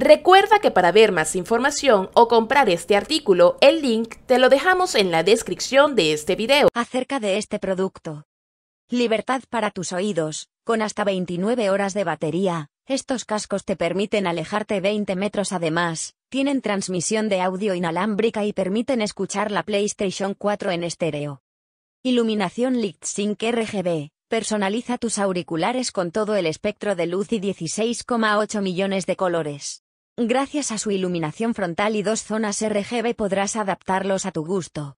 Recuerda que para ver más información o comprar este artículo, el link te lo dejamos en la descripción de este video. Acerca de este producto. Libertad para tus oídos, con hasta 29 horas de batería. Estos cascos te permiten alejarte 20 metros además, tienen transmisión de audio inalámbrica y permiten escuchar la PlayStation 4 en estéreo. Iluminación LichtSync RGB. Personaliza tus auriculares con todo el espectro de luz y 16,8 millones de colores. Gracias a su iluminación frontal y dos zonas RGB podrás adaptarlos a tu gusto.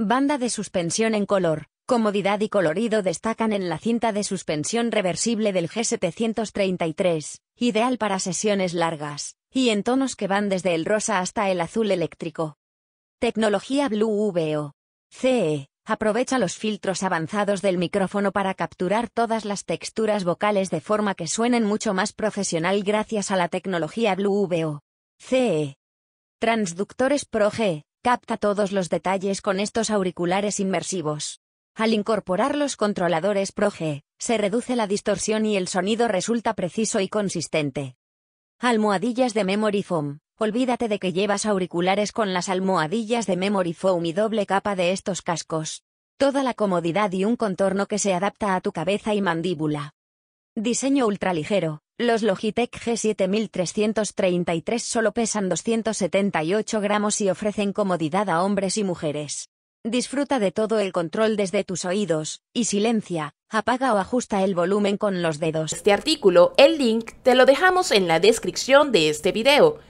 Banda de suspensión en color, comodidad y colorido destacan en la cinta de suspensión reversible del G733, ideal para sesiones largas, y en tonos que van desde el rosa hasta el azul eléctrico. Tecnología Blue VO. CE, Aprovecha los filtros avanzados del micrófono para capturar todas las texturas vocales de forma que suenen mucho más profesional gracias a la tecnología VO. CE. Transductores Pro G capta todos los detalles con estos auriculares inmersivos. Al incorporar los controladores Pro G, se reduce la distorsión y el sonido resulta preciso y consistente. Almohadillas de Memory Foam. Olvídate de que llevas auriculares con las almohadillas de memory foam y doble capa de estos cascos. Toda la comodidad y un contorno que se adapta a tu cabeza y mandíbula. Diseño ultraligero. Los Logitech G7333 solo pesan 278 gramos y ofrecen comodidad a hombres y mujeres. Disfruta de todo el control desde tus oídos, y silencia, apaga o ajusta el volumen con los dedos. Este artículo, el link, te lo dejamos en la descripción de este video.